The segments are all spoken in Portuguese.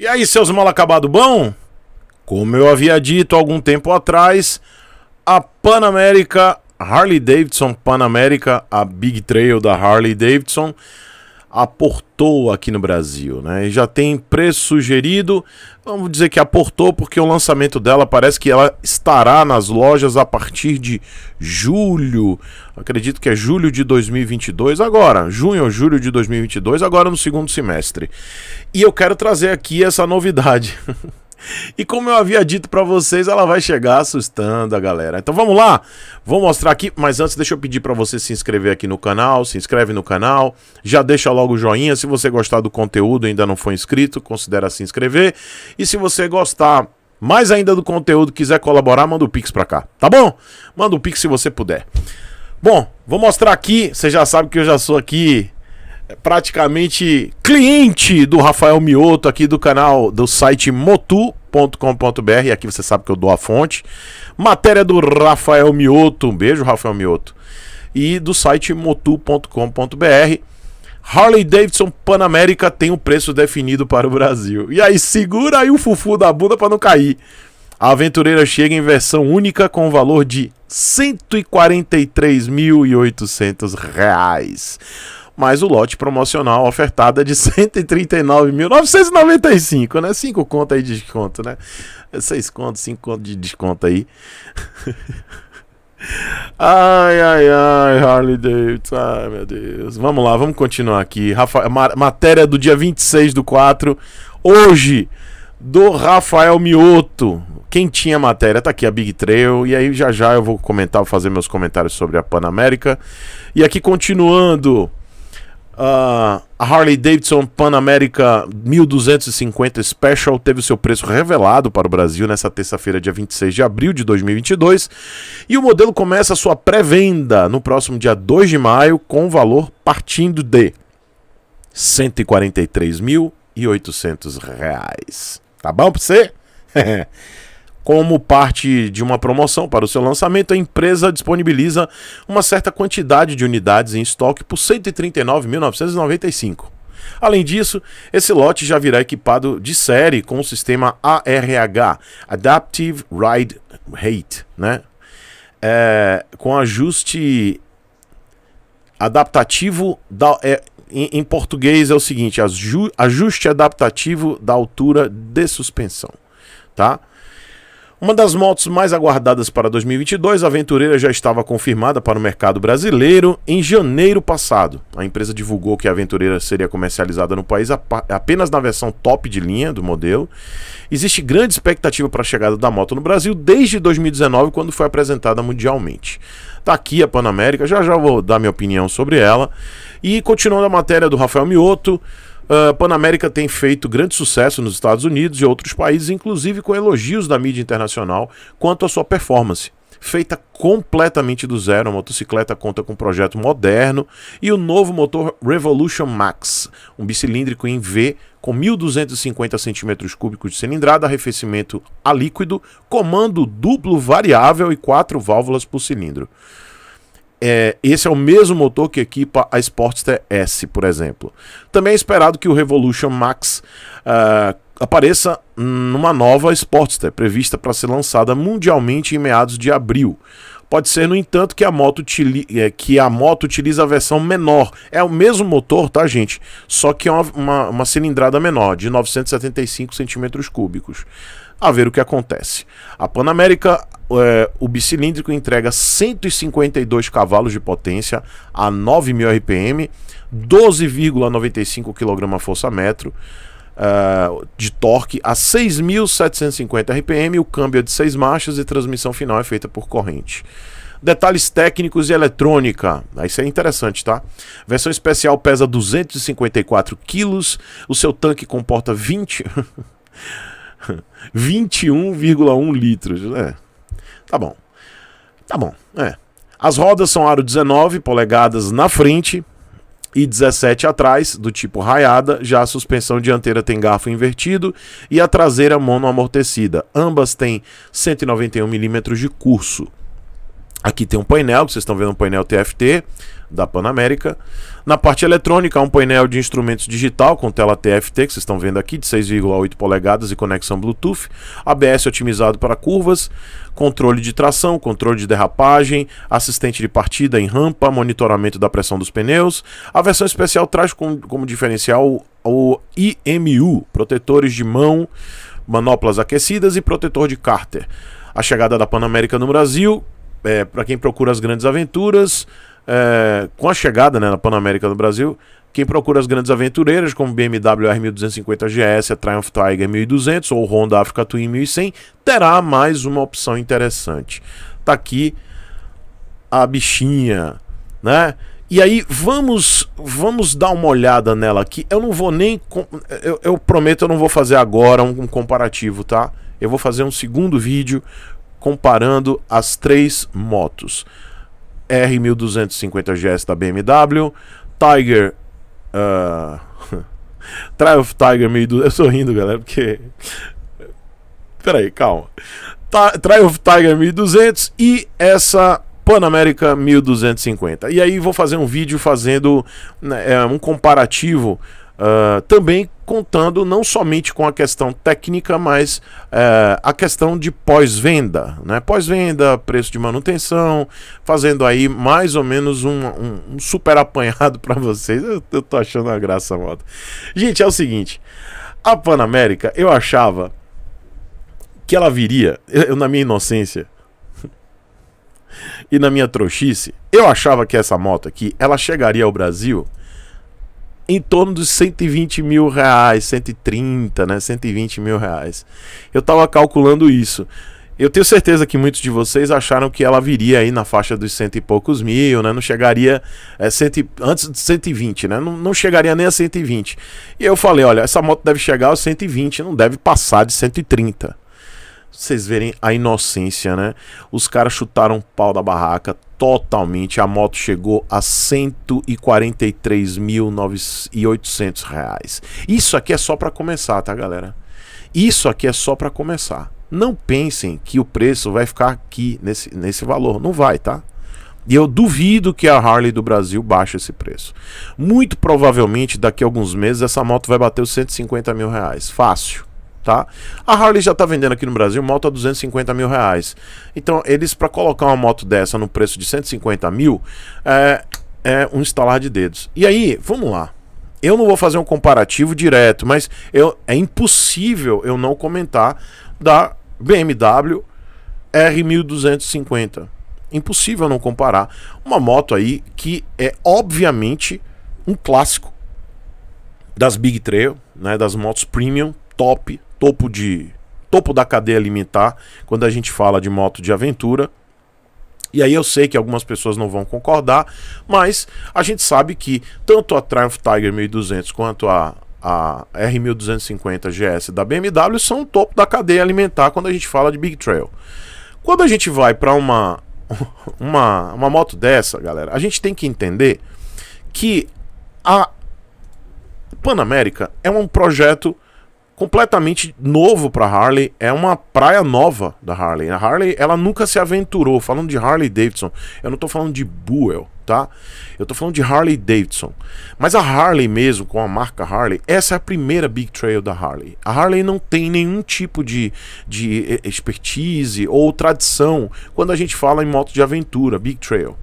E aí, seus mal acabado bom? Como eu havia dito algum tempo atrás, a Panamérica Harley Davidson Panamérica, a Big Trail da Harley Davidson, aportou aqui no Brasil, né? Já tem preço sugerido. Vamos dizer que aportou porque o lançamento dela parece que ela estará nas lojas a partir de julho. Acredito que é julho de 2022 agora, junho ou julho de 2022 agora no segundo semestre. E eu quero trazer aqui essa novidade. E como eu havia dito para vocês, ela vai chegar assustando a galera. Então vamos lá, vou mostrar aqui, mas antes deixa eu pedir para você se inscrever aqui no canal, se inscreve no canal, já deixa logo o joinha, se você gostar do conteúdo e ainda não foi inscrito, considera se inscrever. E se você gostar mais ainda do conteúdo, quiser colaborar, manda o pix para cá, tá bom? Manda o pix se você puder. Bom, vou mostrar aqui, você já sabe que eu já sou aqui é praticamente cliente do Rafael Mioto aqui do canal do site motu.com.br. Aqui você sabe que eu dou a fonte. Matéria do Rafael Mioto. Um beijo, Rafael Mioto. E do site motu.com.br. Harley Davidson Panamérica tem um preço definido para o Brasil. E aí, segura aí o fufu da bunda para não cair. A aventureira chega em versão única com o valor de R$ 143.800 mais o lote promocional ofertado é de 139.995, né? cinco contas aí de desconto, né? É seis contas, cinco contas de desconto aí. ai, ai, ai, Harley Davidson, ai meu Deus. Vamos lá, vamos continuar aqui. Rafa, matéria do dia 26 do 4, hoje, do Rafael Mioto. Quem tinha matéria, tá aqui a Big Trail. E aí já já eu vou comentar, vou fazer meus comentários sobre a Panamérica. E aqui continuando. Uh, a Harley Davidson Pan America 1250 Special teve o seu preço revelado para o Brasil nesta terça-feira, dia 26 de abril de 2022. E o modelo começa sua pré-venda no próximo dia 2 de maio, com valor partindo de R$ 143.800. Tá bom para você? Como parte de uma promoção para o seu lançamento, a empresa disponibiliza uma certa quantidade de unidades em estoque por R$ 139.995. Além disso, esse lote já virá equipado de série com o sistema ARH Adaptive Ride Rate né? É, com ajuste adaptativo da, é, em, em, português é o seguinte: aju, ajuste adaptativo da altura de suspensão. Tá? Uma das motos mais aguardadas para 2022, a Aventureira já estava confirmada para o mercado brasileiro em janeiro passado. A empresa divulgou que a Aventureira seria comercializada no país apenas na versão top de linha do modelo. Existe grande expectativa para a chegada da moto no Brasil desde 2019, quando foi apresentada mundialmente. Está aqui a Panamérica, já já vou dar minha opinião sobre ela. E continuando a matéria do Rafael Mioto, a ah, Panamérica tem feito grande sucesso nos Estados Unidos e outros países, inclusive com elogios da mídia internacional quanto à sua performance. Feita completamente do zero, a motocicleta conta com um projeto moderno e o novo motor Revolution Max, um bicilíndrico em V com 1.250 cm3 de cilindrada, arrefecimento a líquido, comando duplo variável e quatro válvulas por cilindro é, esse é o mesmo motor que equipa a Sportster S, por exemplo. Também é esperado que o Revolution Max uh, apareça numa nova Sportster, prevista para ser lançada mundialmente em meados de abril. Pode ser, no entanto, que a moto, é, que a moto utiliza a versão menor. É o mesmo motor, tá, gente? Só que é uma, uma, uma cilindrada menor, de 975 centímetros cúbicos. A ver o que acontece. A Panamérica, é, o bicilíndrico entrega 152 cavalos de potência a 9.000 RPM, 12,95 kgfm. força metro. Ah, de torque a 6.750 RPM, o câmbio é de 6 marchas e transmissão final é feita por corrente. Detalhes técnicos e eletrônica. Ah, isso é interessante, tá? Versão especial pesa 254 quilos. O seu tanque comporta 20... 21,1 litros. É. Tá bom. Tá bom. É. As rodas são aro 19 polegadas na frente, e 17 atrás, do tipo raiada, já a suspensão dianteira tem garfo invertido e a traseira monoamortecida. Ambas têm 191 mm de curso. Aqui tem um painel, vocês estão vendo um painel TFT, da Panamérica. Na parte eletrônica, há um painel de instrumentos digital com tela TFT, que vocês estão vendo aqui, de 6,8 polegadas e conexão Bluetooth, ABS otimizado para curvas, controle de tração, controle de derrapagem, assistente de partida em rampa, monitoramento da pressão dos pneus. A versão especial traz como, como diferencial o IMU, protetores de mão, manoplas aquecidas e protetor de cárter. A chegada da Panamérica no Brasil, é, para quem procura as grandes aventuras, é, com a chegada né, na Panamérica do Brasil, quem procura as grandes aventureiras, como BMW R1250 GS, a Triumph Tiger 1200 ou Honda Africa Twin 1100, terá mais uma opção interessante. Tá aqui a bichinha, né? E aí vamos vamos dar uma olhada nela aqui. Eu não vou nem eu, eu prometo eu não vou fazer agora um, um comparativo, tá? Eu vou fazer um segundo vídeo comparando as três motos. R1250GS da BMW, Tiger. Ah, uh, Triumph Tiger 1200. Eu estou rindo, galera, porque. Peraí, calma. Triumph Tiger 1200 e essa Panamérica 1250. E aí vou fazer um vídeo fazendo né, é, um comparativo Uh, também contando não somente com a questão técnica, mas uh, a questão de pós-venda, né? Pós-venda, preço de manutenção, fazendo aí mais ou menos um, um, um super apanhado para vocês. Eu, eu tô achando uma graça, moto Gente, é o seguinte: a Panamérica, eu achava que ela viria, eu, na minha inocência e na minha trouxice, eu achava que essa moto aqui, ela chegaria ao Brasil em torno dos 120 mil reais, 130, né? 120 mil reais. Eu estava calculando isso. Eu tenho certeza que muitos de vocês acharam que ela viria aí na faixa dos cento e poucos mil, né? Não chegaria é, cento e, antes de 120, né? Não, não chegaria nem a 120. E eu falei, olha, essa moto deve chegar aos 120, não deve passar de 130 vocês verem a inocência, né? Os caras chutaram o pau da barraca totalmente. A moto chegou a 143.800 reais. Isso aqui é só para começar, tá, galera? Isso aqui é só para começar. Não pensem que o preço vai ficar aqui nesse, nesse valor. Não vai, tá? E eu duvido que a Harley do Brasil baixe esse preço. Muito provavelmente, daqui a alguns meses, essa moto vai bater os 150 mil reais. Fácil tá? A Harley já está vendendo aqui no Brasil moto a 250 mil reais. Então, eles, para colocar uma moto dessa no preço de 150 mil, é, é um estalar de dedos. E aí, vamos lá. Eu não vou fazer um comparativo direto, mas eu, é impossível eu não comentar da BMW R1250. Impossível não comparar. Uma moto aí que é obviamente um clássico das Big Trail, né, das motos premium, top, topo de topo da cadeia alimentar quando a gente fala de moto de aventura. E aí eu sei que algumas pessoas não vão concordar, mas a gente sabe que tanto a Triumph Tiger 1200 quanto a a R1250 GS da BMW são topo da cadeia alimentar quando a gente fala de Big Trail. Quando a gente vai para uma, uma, uma moto dessa, galera, a gente tem que entender que a Panamérica é um projeto completamente novo para Harley, é uma praia nova da Harley. A Harley, ela nunca se aventurou. Falando de Harley Davidson, eu não estou falando de Buell, tá? Eu estou falando de Harley Davidson. Mas a Harley mesmo, com a marca Harley, essa é a primeira Big Trail da Harley. A Harley não tem nenhum tipo de, de eh, expertise ou tradição quando a gente fala em moto de aventura, Big Trail.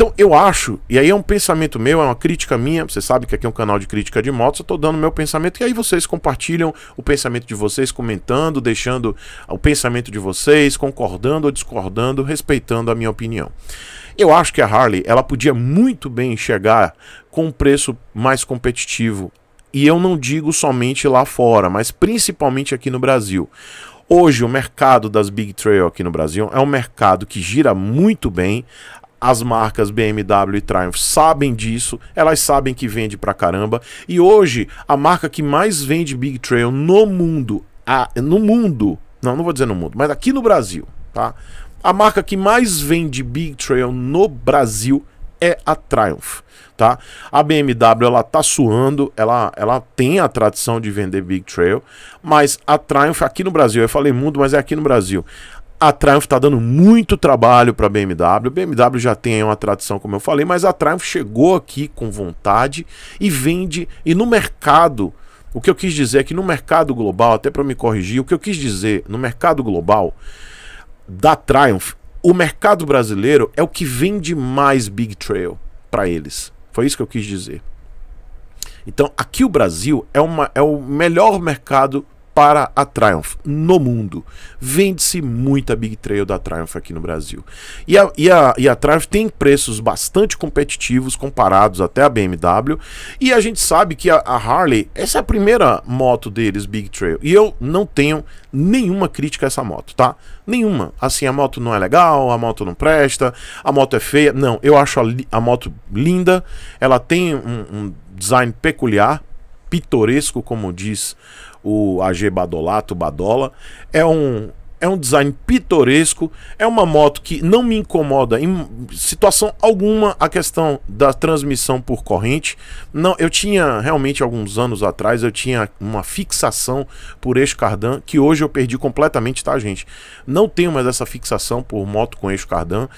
Então eu acho, e aí é um pensamento meu, é uma crítica minha, você sabe que aqui é um canal de crítica de motos, eu estou dando meu pensamento, e aí vocês compartilham o pensamento de vocês, comentando, deixando o pensamento de vocês, concordando ou discordando, respeitando a minha opinião. Eu acho que a Harley, ela podia muito bem chegar com um preço mais competitivo, e eu não digo somente lá fora, mas principalmente aqui no Brasil. Hoje, o mercado das Big Trail aqui no Brasil é um mercado que gira muito bem. As marcas BMW e Triumph sabem disso, elas sabem que vende pra caramba. E hoje, a marca que mais vende Big Trail no mundo, a, no mundo, não, não vou dizer no mundo, mas aqui no Brasil, tá? A marca que mais vende Big Trail no Brasil é a Triumph, tá? A BMW ela tá suando, ela, ela tem a tradição de vender Big Trail, mas a Triumph aqui no Brasil, eu falei mundo, mas é aqui no Brasil. A Triumph está dando muito trabalho para a BMW. A BMW já tem uma tradição, como eu falei, mas a Triumph chegou aqui com vontade e vende. E no mercado, o que eu quis dizer é que no mercado global, até para me corrigir, o que eu quis dizer no mercado global da Triumph, o mercado brasileiro é o que vende mais Big Trail para eles. Foi isso que eu quis dizer. Então, aqui o Brasil é, uma, é o melhor mercado para a Triumph no mundo. Vende-se muita Big Trail da Triumph aqui no Brasil. E a, e, a, e a Triumph tem preços bastante competitivos comparados até a BMW. E a gente sabe que a, a Harley, essa é a primeira moto deles, Big Trail. E eu não tenho nenhuma crítica a essa moto, tá? Nenhuma. Assim, a moto não é legal, a moto não presta, a moto é feia. Não, eu acho a, a moto linda. Ela tem um, um design peculiar, pitoresco, como diz o AG Badolato, Badola. É um, é um design pitoresco, é uma moto que não me incomoda em situação alguma a questão da transmissão por corrente. Não, eu tinha realmente alguns anos atrás eu tinha uma fixação por eixo cardan que hoje eu perdi completamente, tá, gente? Não tenho mais essa fixação por moto com eixo cardan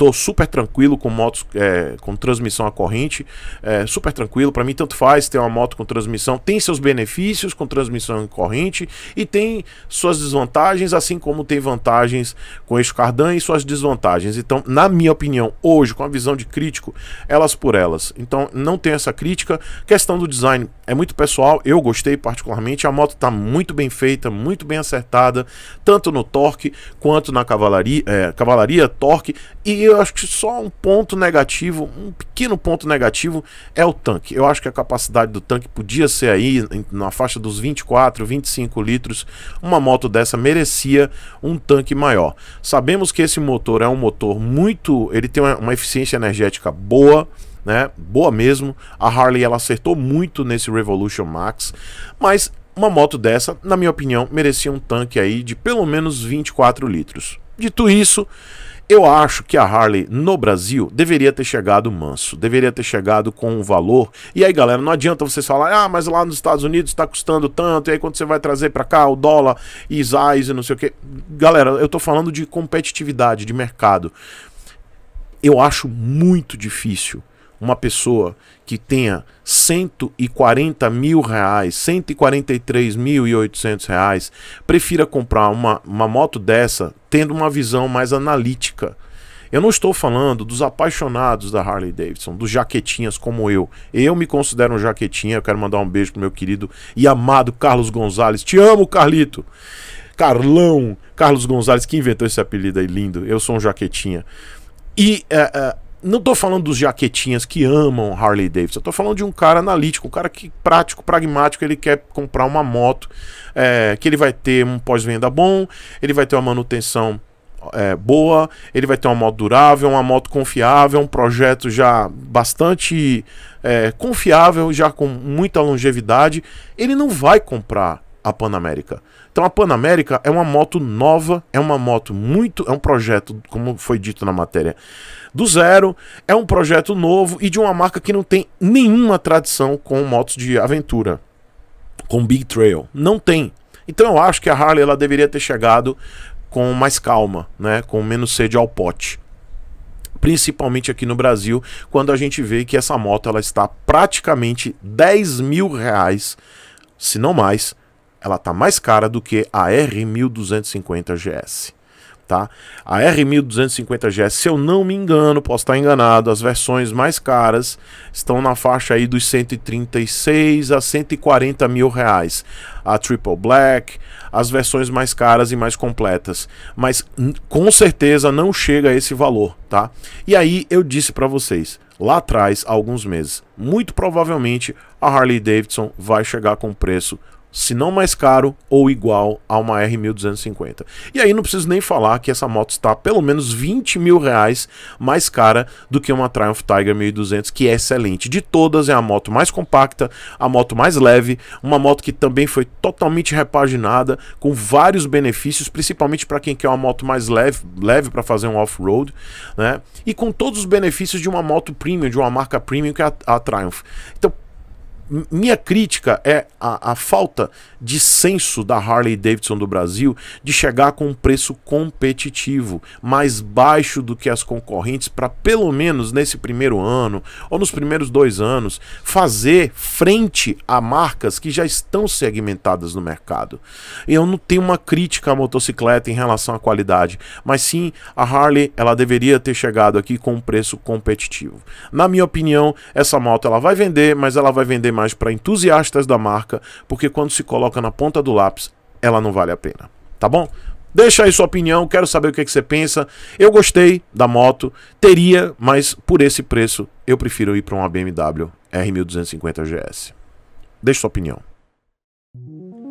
tô super tranquilo com motos é, com transmissão a corrente, é, super tranquilo. Para mim, tanto faz ter uma moto com transmissão. Tem seus benefícios com transmissão em corrente e tem suas desvantagens, assim como tem vantagens com eixo cardan e suas desvantagens. Então, na minha opinião, hoje, com a visão de crítico, elas por elas. Então, não tem essa crítica. Questão do design, é muito pessoal, eu gostei particularmente. A moto está muito bem feita, muito bem acertada, tanto no torque quanto na cavalaria, é, cavalaria, torque. E eu acho que só um ponto negativo, um pequeno ponto negativo, é o tanque. Eu acho que a capacidade do tanque podia ser aí na faixa dos 24, 25 litros. Uma moto dessa merecia um tanque maior. Sabemos que esse motor é um motor muito. ele tem uma, uma eficiência energética boa né? Boa mesmo. A Harley ela acertou muito nesse Revolution Max, mas uma moto dessa, na minha opinião, merecia um tanque aí de pelo menos 24 litros. Dito isso, eu acho que a Harley no Brasil deveria ter chegado manso, deveria ter chegado com um valor. E aí, galera, não adianta vocês falar, ah, mas lá nos Estados Unidos está custando tanto, e aí quando você vai trazer para cá o dólar, e ISAIS e não sei o que. Galera, eu tô falando de competitividade, de mercado. Eu acho muito difícil uma pessoa que tenha 140 mil reais, 143.800 reais, prefira comprar uma, uma moto dessa tendo uma visão mais analítica. Eu não estou falando dos apaixonados da Harley Davidson, dos jaquetinhas como eu. Eu me considero um jaquetinha, eu quero mandar um beijo pro meu querido e amado Carlos Gonzalez. Te amo, Carlito! Carlão, Carlos Gonzalez, que inventou esse apelido aí lindo. Eu sou um jaquetinha. E é, é, não tô falando dos jaquetinhas que amam Harley Davidson, eu tô falando de um cara analítico, um cara que prático, pragmático, ele quer comprar uma moto é, que ele vai ter um pós-venda bom, ele vai ter uma manutenção é, boa, ele vai ter uma moto durável, uma moto confiável, um projeto já bastante é, confiável, já com muita longevidade. Ele não vai comprar a Panamérica. Então a Panamérica é uma moto nova, é uma moto muito, é um projeto, como foi dito na matéria, do zero, é um projeto novo e de uma marca que não tem nenhuma tradição com motos de aventura, com Big Trail, não tem. Então eu acho que a Harley ela deveria ter chegado com mais calma, né, com menos sede ao pote. Principalmente aqui no Brasil, quando a gente vê que essa moto ela está praticamente 10 mil reais, se não mais, ela está mais cara do que a R1250GS. Tá? A R1250GS, se eu não me engano, posso estar enganado, as versões mais caras estão na faixa aí dos 136 a 140 mil reais. A Triple Black, as versões mais caras e mais completas, mas com certeza não chega a esse valor, tá? E aí eu disse para vocês lá atrás, há alguns meses, muito provavelmente a Harley Davidson vai chegar com preço se não mais caro ou igual a uma R1250. E aí não preciso nem falar que essa moto está pelo menos 20 mil reais mais cara do que uma Triumph Tiger 1200, que é excelente. De todas, é a moto mais compacta, a moto mais leve, uma moto que também foi totalmente repaginada, com vários benefícios, principalmente para quem quer uma moto mais leve, leve para fazer um off-road, né? E com todos os benefícios de uma moto premium, de uma marca premium que é a, a Triumph. Então, minha crítica é a, a, falta de senso da Harley Davidson do Brasil de chegar com um preço competitivo, mais baixo do que as concorrentes, para pelo menos nesse primeiro ano ou nos primeiros dois anos, fazer frente a marcas que já estão segmentadas no mercado. Eu não tenho uma crítica à motocicleta em relação à qualidade, mas sim a Harley ela deveria ter chegado aqui com um preço competitivo. Na minha opinião, essa moto ela vai vender, mas ela vai vender mais mais para entusiastas da marca, porque quando se coloca na ponta do lápis, ela não vale a pena. Tá bom? Deixa aí sua opinião, quero saber o que, é que você pensa. Eu gostei da moto, teria, mas por esse preço eu prefiro ir para uma BMW R1250 GS. Deixa sua opinião.